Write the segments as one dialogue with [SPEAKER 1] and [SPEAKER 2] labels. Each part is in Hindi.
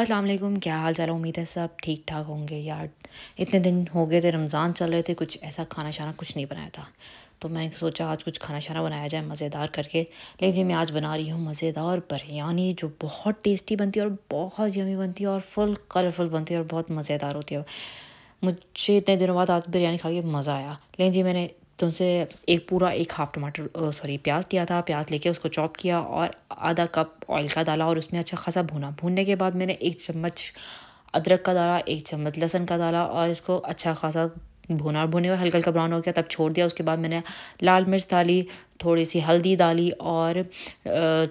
[SPEAKER 1] अस्सलाम वालेकुम क्या हाल चाल उम्मीद है सब ठीक ठाक होंगे यार इतने दिन हो गए थे रमज़ान चल रहे थे कुछ ऐसा खाना शाना कुछ नहीं बनाया था तो मैंने सोचा आज कुछ खाना शाना बनाया जाए मज़ेदार करके लेकिन जी मैं आज बना रही हूँ मज़ेदार बिरयानी जो बहुत टेस्टी बनती है और बहुत यमी बनती है और फुल कलरफुल बनती है और बहुत मज़ेदार होती है मुझे इतने दिनों बाद आज बिरयानी खा के मज़ा आया लेकिन जी मैंने तो उनसे एक पूरा एक हाफ टमाटर सॉरी प्याज दिया था प्याज लेके उसको चॉप किया और आधा कप ऑयल का डाला और उसमें अच्छा खासा भुना भूनने के बाद मैंने एक चम्मच अदरक का डाला एक चम्मच लहसन का डाला और इसको अच्छा खासा भुना और भुने हुए हल्का हल्का ब्राउन हो गया तब छोड़ दिया उसके बाद मैंने लाल मिर्च डाली थोड़ी सी हल्दी डाली और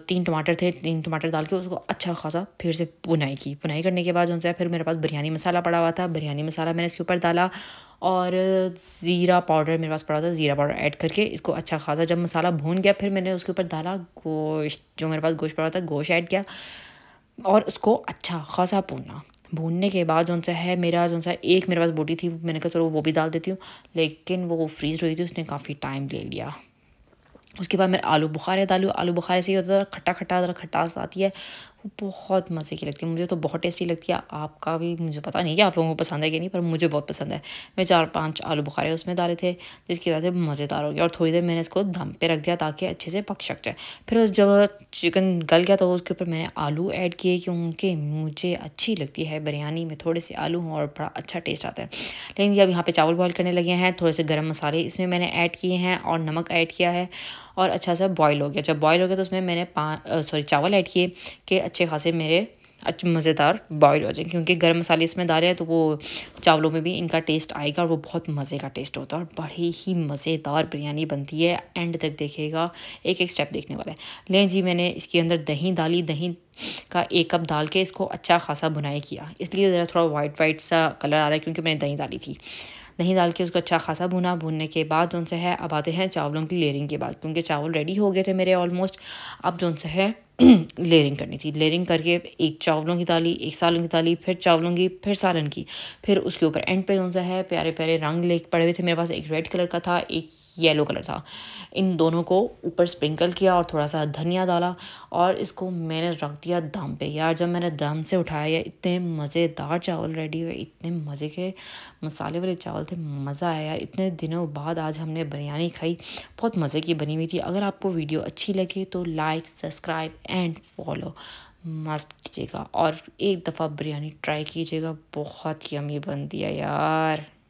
[SPEAKER 1] तीन टमाटर थे तीन टमाटर डाल के उसको अच्छा खासा फिर से बुनाई की बुनाई करने के बाद उनसे फिर मेरे पास बिरयानी मसाला पड़ा हुआ था बिरयानी मसाला मैंने इसके ऊपर डाला और ज़ीरा पाउडर मेरे पास पड़ा था ज़ीरा पाउडर ऐड करके इसको अच्छा खासा जब मसाला भून गया फिर मैंने उसके ऊपर डाला गोश्त जो मेरे पास गोश्त पड़ा था गोश्त ऐड किया और उसको अच्छा खासा भूनना भूनने के बाद जो सा है मेरा जो सा एक मेरे पास बोटी थी मैंने कहा चलो वो भी डाल देती हूँ लेकिन वो फ्रीज हुई थी उसने काफ़ी टाइम ले लिया उसके बाद मेरे आलू बुखार है आलू आलू बुखार ही होता है खट्टा खट्टा ज़रा खटास आती है वो बहुत मज़े की लगती है मुझे तो बहुत टेस्टी लगती है आपका भी मुझे पता नहीं कि आप लोगों को पसंद है कि नहीं पर मुझे बहुत पसंद है मैं चार पाँच आलू बुखारे उसमें डाले थे जिसकी वजह से मज़ेदार हो गया और थोड़ी देर मैंने इसको दम पे रख दिया ताकि अच्छे से पक सक जाए फिर जब चिकन गल गया तो उसके ऊपर मैंने आलू ऐड किए क्योंकि मुझे अच्छी लगती है बिरयानी में थोड़े से आलू हों और बड़ा अच्छा टेस्ट आता है लेकिन जब यहाँ पर चावल बॉयल करने लगे हैं थोड़े से गर्म मसाले इसमें मैंने ऐड किए हैं और नमक ऐड किया है और अच्छा सा बॉयल हो गया जब बॉयल हो गया तो उसमें मैंने सॉरी चावल ऐड किए कि अच्छे खासे मेरे अच्छे मज़ेदार बॉयल हो जाए क्योंकि गर्म मसाले इसमें डाले हैं तो वो चावलों में भी इनका टेस्ट आएगा और वो बहुत मज़े का टेस्ट होता है और बड़ी ही मज़ेदार बिरयानी बनती है एंड तक देखेगा एक एक स्टेप देखने वाला है लें जी मैंने इसके अंदर दही डाली दही का एक कप डाल के इसको अच्छा खासा बुनाई किया इसलिए ज़रा थोड़ा वाइट वाइट सा कलर आ रहा है क्योंकि मैंने दही डाली थी दही डाल के उसको अच्छा खासा भुना भुनने के बाद जो है अब आते हैं चावलों की लेयरिंग के बाद क्योंकि चावल रेडी हो गए थे मेरे ऑलमोस्ट अब जो है लेयरिंग करनी थी लेयरिंग करके एक चावलों की ताली एक सालों की ताली फिर चावलों की फिर सालन की फिर उसके ऊपर एंड पे कौन सा है प्यारे प्यारे रंग ले पड़े हुए थे मेरे पास एक रेड कलर का था एक येलो कलर था इन दोनों को ऊपर स्प्रिंकल किया और थोड़ा सा धनिया डाला और इसको मैंने रख दिया दम पे यार जब मैंने दम से उठाया इतने मज़ेदार चावल रेडी हुए इतने मज़े के मसाले वाले चावल थे मज़ा आया इतने दिनों बाद आज हमने बिरयानी खाई बहुत मज़े की बनी हुई थी अगर आपको वीडियो अच्छी लगे तो लाइक सब्सक्राइब एंड फॉलो मस्त कीजिएगा और एक दफ़ा बिरयानी ट्राई कीजिएगा बहुत ही अमी बनती है यार